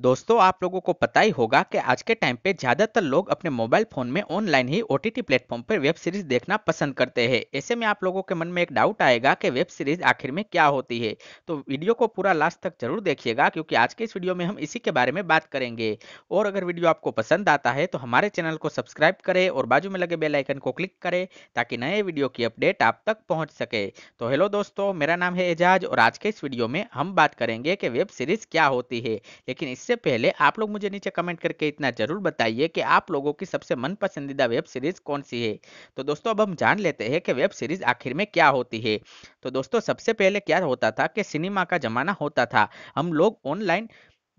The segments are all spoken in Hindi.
दोस्तों आप लोगों को पता ही होगा कि आज के टाइम पे ज्यादातर लोग अपने मोबाइल फोन में ऑनलाइन ही ओटीटी प्लेटफॉर्म पर वेब सीरीज देखना पसंद करते हैं ऐसे में आप लोगों के मन में एक डाउट आएगा कि वेब सीरीज आखिर में क्या होती है तो वीडियो को पूरा लास्ट तक जरूर देखिएगा क्योंकि आज के इस वीडियो में हम इसी के बारे में बात करेंगे और अगर वीडियो आपको पसंद आता है तो हमारे चैनल को सब्सक्राइब करें और बाजू में लगे बेलाइकन को क्लिक करें ताकि नए वीडियो की अपडेट आप तक पहुँच सके तो हेलो दोस्तों मेरा नाम है एजाज और आज के इस वीडियो में हम बात करेंगे कि वेब सीरीज क्या होती है लेकिन इस इससे पहले आप लोग मुझे नीचे कमेंट करके इतना जरूर बताइए कि आप लोगों की सबसे मन पसंदीदा वेब सीरीज कौन सी है तो दोस्तों अब हम जान लेते हैं कि वेब सीरीज आखिर में क्या होती है तो दोस्तों सबसे पहले क्या होता था कि सिनेमा का जमाना होता था हम लोग ऑनलाइन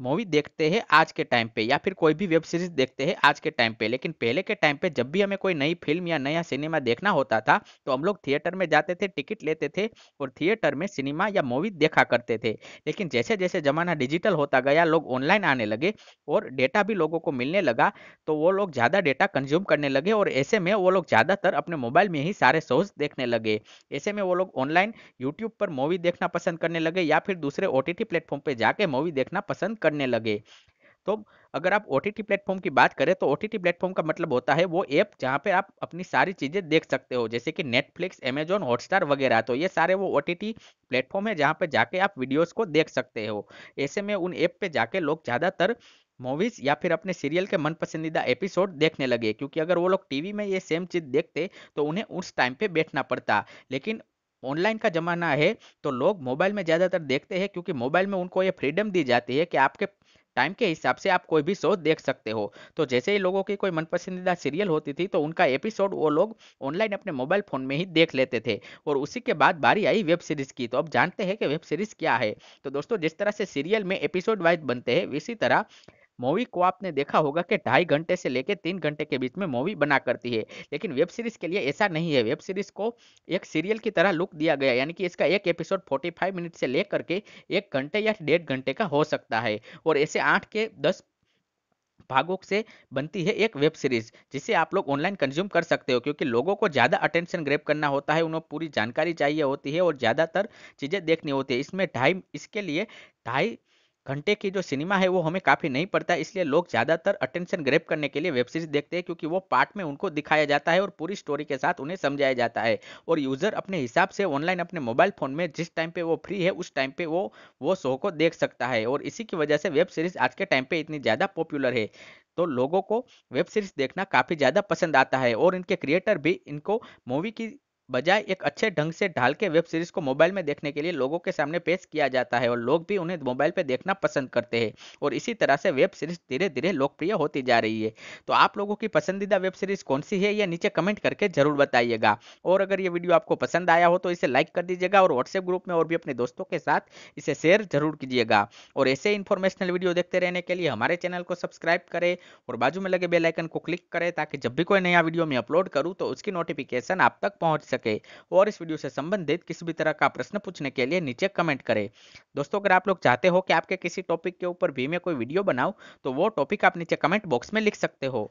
मूवी देखते हैं आज के टाइम पे या फिर कोई भी वेब सीरीज देखते हैं आज के टाइम पे लेकिन पहले के टाइम पे जब भी हमें कोई नई फिल्म या नया सिनेमा देखना होता था तो हम लोग थिएटर में जाते थे टिकट लेते थे और थिएटर में सिनेमा या मूवी देखा करते थे लेकिन जैसे जैसे जमाना डिजिटल होता गया लोग ऑनलाइन आने लगे और डेटा भी लोगों को मिलने लगा तो वो लोग ज़्यादा डेटा कंज्यूम करने लगे और ऐसे में वो लोग ज़्यादातर अपने मोबाइल में ही सारे शोज देखने लगे ऐसे में वो लोग ऑनलाइन यूट्यूब पर मूवी देखना पसंद करने लगे या फिर दूसरे ओ टी प्लेटफॉर्म पर जाके मूवी देखना पसंद कर करने लगे तो अगर आप ओ टी प्लेटफॉर्म की बात करें तो ओ टी प्लेटफॉर्म का मतलब होता है वो ऐप जहाँ पे आप अपनी सारी चीज़ें देख सकते हो जैसे कि नेटफ्लिक्स अमेजोन हॉटस्टार वगैरह तो ये सारे वो ओ टी प्लेटफॉर्म है जहाँ पे जाके आप वीडियोस को देख सकते हो ऐसे में उन ऐप पे जाके लोग ज़्यादातर मूवीज या फिर अपने सीरियल के मन पसंदीदा एपिसोड देखने लगे क्योंकि अगर वो लोग टीवी में ये सेम चीज़ देखते तो उन्हें उस टाइम पे बैठना पड़ता लेकिन ऑनलाइन का ज़माना है तो लोग मोबाइल में ज़्यादातर देखते हैं क्योंकि मोबाइल में उनको ये फ्रीडम दी जाती है कि आपके टाइम के हिसाब से आप कोई भी शो देख सकते हो तो जैसे ही लोगों की कोई मनपसंदीदा सीरियल होती थी तो उनका एपिसोड वो लोग ऑनलाइन अपने मोबाइल फ़ोन में ही देख लेते थे और उसी के बाद बारी आई वेब सीरीज़ की तो अब जानते हैं कि वेब सीरीज़ क्या है तो दोस्तों जिस तरह से सीरियल में एपिसोड वाइज बनते हैं इसी तरह मूवी को आपने देखा होगा कि ढाई घंटे से लेकर तीन घंटे के बीच में मूवी बना करती है लेकिन वेब सीरीज के लिए ऐसा नहीं है वेब सीरीज को एक सीरियल की तरह लुक दिया गया यानी कि इसका एक एपिसोड 45 मिनट से लेकर के एक घंटे या डेढ़ घंटे का हो सकता है और ऐसे आठ के दस भागों से बनती है एक वेब सीरीज जिसे आप लोग ऑनलाइन कंज्यूम कर सकते हो क्योंकि लोगों को ज़्यादा अटेंशन ग्रेप करना होता है उन्हें पूरी जानकारी चाहिए होती है और ज़्यादातर चीज़ें देखनी होती है इसमें ढाई इसके लिए ढाई घंटे की जो सिनेमा है वो हमें काफ़ी नहीं पड़ता है इसलिए लोग ज़्यादातर अटेंशन ग्रेप करने के लिए वेब सीरीज देखते हैं क्योंकि वो पार्ट में उनको दिखाया जाता है और पूरी स्टोरी के साथ उन्हें समझाया जाता है और यूज़र अपने हिसाब से ऑनलाइन अपने मोबाइल फ़ोन में जिस टाइम पे वो फ्री है उस टाइम पे वो वो शो को देख सकता है और इसी की वजह से वेब सीरीज आज के टाइम पर इतनी ज़्यादा पॉपुलर है तो लोगों को वेब सीरीज देखना काफ़ी ज़्यादा पसंद आता है और इनके क्रिएटर भी इनको मूवी की बजाय एक अच्छे ढंग से ढाल के वेब सीरीज को मोबाइल में देखने के लिए लोगों के सामने पेश किया जाता है और लोग भी उन्हें मोबाइल पर देखना पसंद करते हैं और इसी तरह से वेब सीरीज धीरे धीरे लोकप्रिय होती जा रही है तो आप लोगों की पसंदीदा वेब सीरीज कौन सी है यह नीचे कमेंट करके जरूर बताइएगा और अगर ये वीडियो आपको पसंद आया हो तो इसे लाइक कर दीजिएगा और व्हाट्सएप ग्रुप में और भी अपने दोस्तों के साथ इसे शेयर जरूर कीजिएगा और ऐसे इन्फॉर्मेशनल वीडियो देखते रहने के लिए हमारे चैनल को सब्सक्राइब करें और बाजू में लगे बेलाइकन को क्लिक करें ताकि जब भी कोई नया वीडियो मैं अपलोड करूँ तो उसकी नोटिफिकेशन आप तक पहुँच सके सके और इस वीडियो से संबंधित किसी भी तरह का प्रश्न पूछने के लिए नीचे कमेंट करें दोस्तों अगर आप लोग चाहते हो कि आपके किसी टॉपिक के ऊपर भी मैं कोई वीडियो बनाऊँ तो वो टॉपिक आप नीचे कमेंट बॉक्स में लिख सकते हो